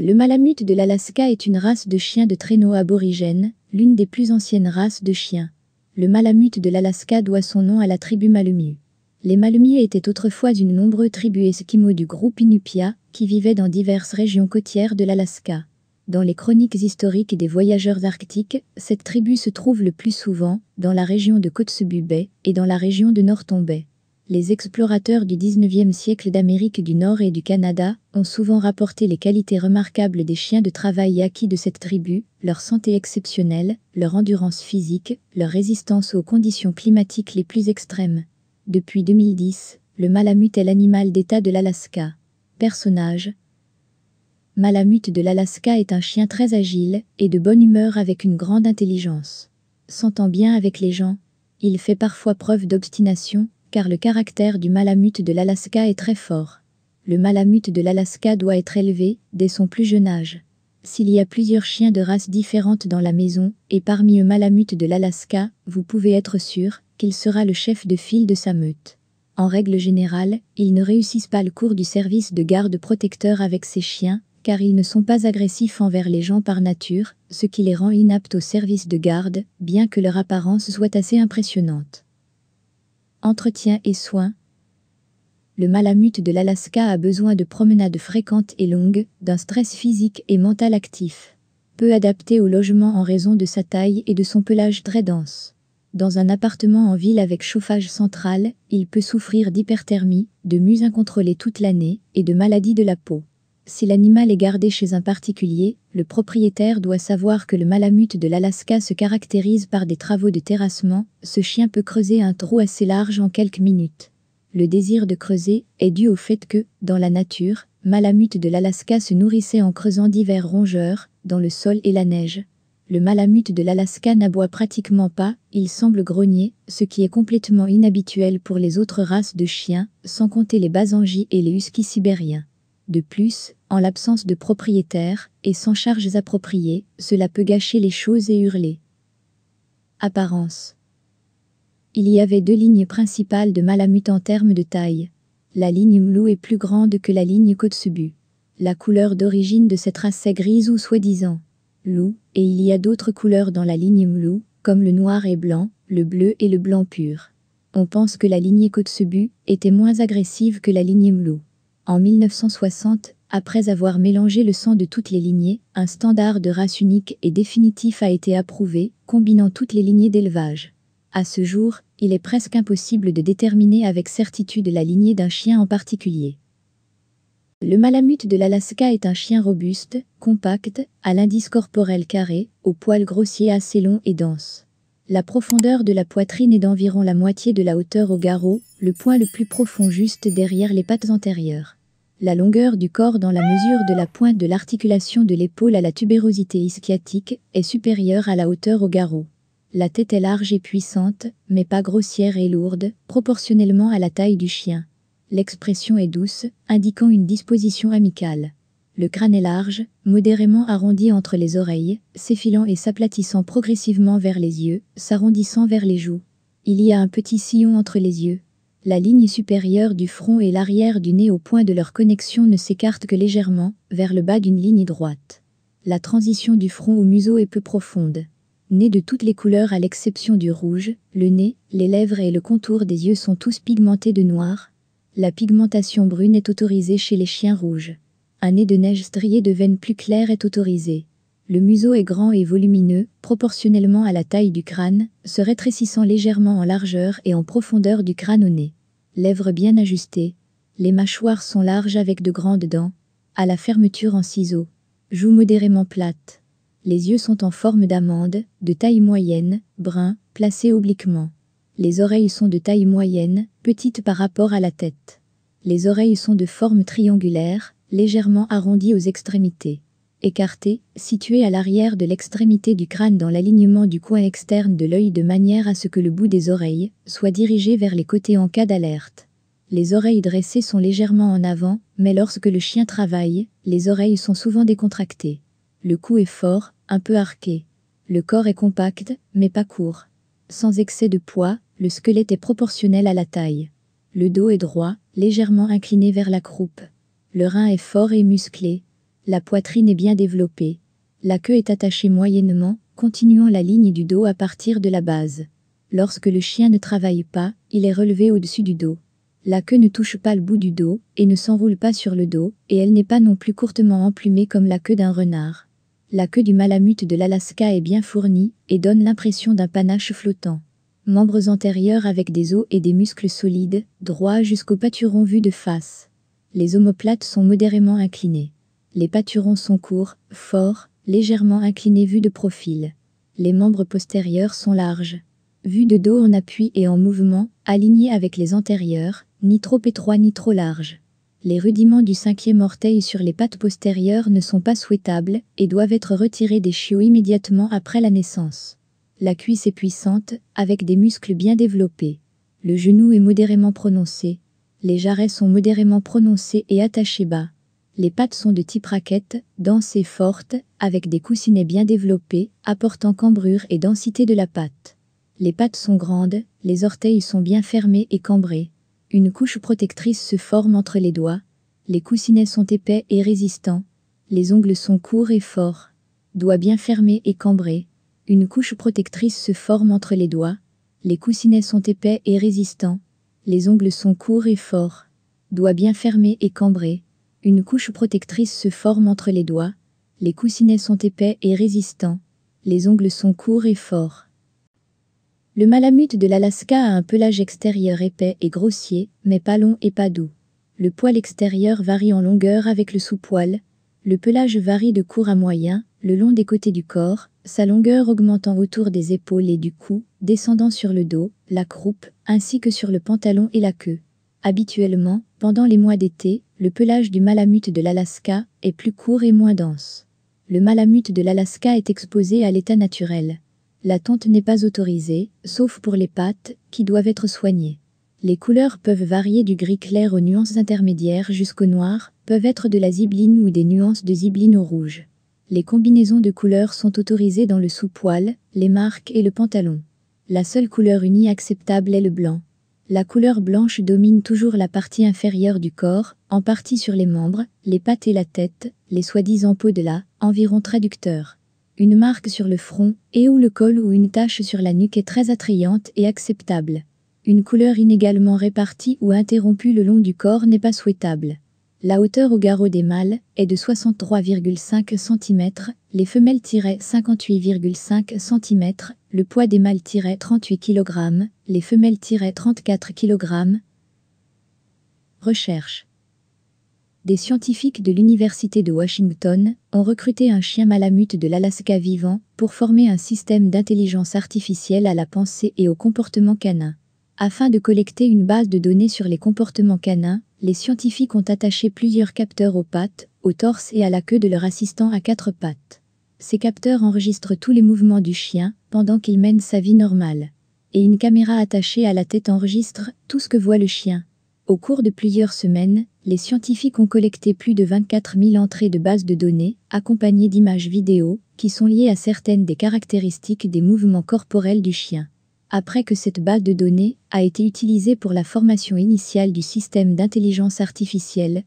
Le Malamute de l'Alaska est une race de chiens de traîneau aborigène, l'une des plus anciennes races de chiens. Le Malamute de l'Alaska doit son nom à la tribu Malumie. Les Malumies étaient autrefois une nombreuse tribu esquimaux du groupe Inupia, qui vivait dans diverses régions côtières de l'Alaska. Dans les chroniques historiques des voyageurs arctiques, cette tribu se trouve le plus souvent dans la région de Kotzebue Bay et dans la région de Norton les explorateurs du 19e siècle d'Amérique du Nord et du Canada ont souvent rapporté les qualités remarquables des chiens de travail acquis de cette tribu, leur santé exceptionnelle, leur endurance physique, leur résistance aux conditions climatiques les plus extrêmes. Depuis 2010, le Malamute est l'animal d'État de l'Alaska. Personnage Malamute de l'Alaska est un chien très agile et de bonne humeur avec une grande intelligence. S'entend bien avec les gens, il fait parfois preuve d'obstination, car le caractère du malamute de l'Alaska est très fort. Le malamute de l'Alaska doit être élevé dès son plus jeune âge. S'il y a plusieurs chiens de races différentes dans la maison, et parmi eux malamute de l'Alaska, vous pouvez être sûr qu'il sera le chef de file de sa meute. En règle générale, ils ne réussissent pas le cours du service de garde protecteur avec ces chiens, car ils ne sont pas agressifs envers les gens par nature, ce qui les rend inaptes au service de garde, bien que leur apparence soit assez impressionnante entretien et soins. Le malamute de l'Alaska a besoin de promenades fréquentes et longues, d'un stress physique et mental actif. Peu adapté au logement en raison de sa taille et de son pelage très dense. Dans un appartement en ville avec chauffage central, il peut souffrir d'hyperthermie, de muse incontrôlées toute l'année et de maladies de la peau. Si l'animal est gardé chez un particulier, le propriétaire doit savoir que le malamute de l'Alaska se caractérise par des travaux de terrassement, ce chien peut creuser un trou assez large en quelques minutes. Le désir de creuser est dû au fait que, dans la nature, malamute de l'Alaska se nourrissait en creusant divers rongeurs, dans le sol et la neige. Le malamute de l'Alaska n'aboie pratiquement pas, il semble grogner, ce qui est complètement inhabituel pour les autres races de chiens, sans compter les basangis et les huskies sibériens. De plus, en l'absence de propriétaire et sans charges appropriées, cela peut gâcher les choses et hurler. Apparence. Il y avait deux lignes principales de Malamute en termes de taille. La ligne Mlou est plus grande que la ligne Kotsubu. La couleur d'origine de cette race est grise ou soi-disant loup, et il y a d'autres couleurs dans la ligne Mlou, comme le noir et blanc, le bleu et le blanc pur. On pense que la lignée Kotsubu était moins agressive que la ligne Mlou. En 1960, après avoir mélangé le sang de toutes les lignées, un standard de race unique et définitif a été approuvé, combinant toutes les lignées d'élevage. À ce jour, il est presque impossible de déterminer avec certitude la lignée d'un chien en particulier. Le Malamute de l'Alaska est un chien robuste, compact, à l'indice corporel carré, au poil grossier assez long et dense. La profondeur de la poitrine est d'environ la moitié de la hauteur au garrot, le point le plus profond juste derrière les pattes antérieures. La longueur du corps dans la mesure de la pointe de l'articulation de l'épaule à la tubérosité ischiatique est supérieure à la hauteur au garrot. La tête est large et puissante, mais pas grossière et lourde, proportionnellement à la taille du chien. L'expression est douce, indiquant une disposition amicale. Le crâne est large, modérément arrondi entre les oreilles, s'effilant et s'aplatissant progressivement vers les yeux, s'arrondissant vers les joues. Il y a un petit sillon entre les yeux. La ligne supérieure du front et l'arrière du nez au point de leur connexion ne s'écartent que légèrement, vers le bas d'une ligne droite. La transition du front au museau est peu profonde. Né de toutes les couleurs à l'exception du rouge, le nez, les lèvres et le contour des yeux sont tous pigmentés de noir. La pigmentation brune est autorisée chez les chiens rouges. Un nez de neige strié de veines plus claires est autorisé. Le museau est grand et volumineux, proportionnellement à la taille du crâne, se rétrécissant légèrement en largeur et en profondeur du crâne au nez. Lèvres bien ajustées. Les mâchoires sont larges avec de grandes dents, à la fermeture en ciseaux. Joues modérément plates. Les yeux sont en forme d'amande, de taille moyenne, brun, placés obliquement. Les oreilles sont de taille moyenne, petites par rapport à la tête. Les oreilles sont de forme triangulaire, légèrement arrondi aux extrémités. Écarté, situé à l'arrière de l'extrémité du crâne dans l'alignement du coin externe de l'œil de manière à ce que le bout des oreilles soit dirigé vers les côtés en cas d'alerte. Les oreilles dressées sont légèrement en avant, mais lorsque le chien travaille, les oreilles sont souvent décontractées. Le cou est fort, un peu arqué. Le corps est compact, mais pas court. Sans excès de poids, le squelette est proportionnel à la taille. Le dos est droit, légèrement incliné vers la croupe. Le rein est fort et musclé, la poitrine est bien développée, la queue est attachée moyennement, continuant la ligne du dos à partir de la base. Lorsque le chien ne travaille pas, il est relevé au-dessus du dos. La queue ne touche pas le bout du dos et ne s'enroule pas sur le dos, et elle n'est pas non plus courtement emplumée comme la queue d'un renard. La queue du malamute de l'Alaska est bien fournie et donne l'impression d'un panache flottant. Membres antérieurs avec des os et des muscles solides, droits jusqu'au pâturon vu de face. Les omoplates sont modérément inclinées. Les pâturons sont courts, forts, légèrement inclinés vu de profil. Les membres postérieurs sont larges. Vus de dos en appui et en mouvement, alignés avec les antérieurs, ni trop étroits ni trop larges. Les rudiments du cinquième orteil sur les pattes postérieures ne sont pas souhaitables et doivent être retirés des chiots immédiatement après la naissance. La cuisse est puissante, avec des muscles bien développés. Le genou est modérément prononcé, les jarrets sont modérément prononcés et attachés bas. Les pattes sont de type raquette, denses et fortes, avec des coussinets bien développés, apportant cambrure et densité de la pâte. Les pattes sont grandes, les orteils sont bien fermés et cambrés. Une couche protectrice se forme entre les doigts. Les coussinets sont épais et résistants. Les ongles sont courts et forts. Doigts bien fermés et cambrés. Une couche protectrice se forme entre les doigts. Les coussinets sont épais et résistants. Les ongles sont courts et forts, doigts bien fermés et cambrés. Une couche protectrice se forme entre les doigts. Les coussinets sont épais et résistants. Les ongles sont courts et forts. Le malamute de l'Alaska a un pelage extérieur épais et grossier, mais pas long et pas doux. Le poil extérieur varie en longueur avec le sous-poil. Le pelage varie de court à moyen, le long des côtés du corps, sa longueur augmentant autour des épaules et du cou, descendant sur le dos, la croupe, ainsi que sur le pantalon et la queue. Habituellement, pendant les mois d'été, le pelage du malamute de l'Alaska est plus court et moins dense. Le malamute de l'Alaska est exposé à l'état naturel. La tente n'est pas autorisée, sauf pour les pattes, qui doivent être soignées. Les couleurs peuvent varier du gris clair aux nuances intermédiaires jusqu'au noir, peuvent être de la zibeline ou des nuances de zibeline au rouge. Les combinaisons de couleurs sont autorisées dans le sous-poil, les marques et le pantalon. La seule couleur unie acceptable est le blanc. La couleur blanche domine toujours la partie inférieure du corps, en partie sur les membres, les pattes et la tête, les soi-disant peaux de la, environ traducteur. Une marque sur le front et ou le col ou une tache sur la nuque est très attrayante et acceptable. Une couleur inégalement répartie ou interrompue le long du corps n'est pas souhaitable. La hauteur au garrot des mâles est de 63,5 cm, les femelles 58,5 cm, le poids des mâles 38 kg, les femelles 34 kg. Recherche Des scientifiques de l'Université de Washington ont recruté un chien malamute de l'Alaska vivant pour former un système d'intelligence artificielle à la pensée et au comportement canin. Afin de collecter une base de données sur les comportements canins, les scientifiques ont attaché plusieurs capteurs aux pattes, au torse et à la queue de leur assistant à quatre pattes. Ces capteurs enregistrent tous les mouvements du chien pendant qu'il mène sa vie normale. Et une caméra attachée à la tête enregistre tout ce que voit le chien. Au cours de plusieurs semaines, les scientifiques ont collecté plus de 24 000 entrées de bases de données, accompagnées d'images vidéo, qui sont liées à certaines des caractéristiques des mouvements corporels du chien après que cette base de données a été utilisée pour la formation initiale du système d'intelligence artificielle,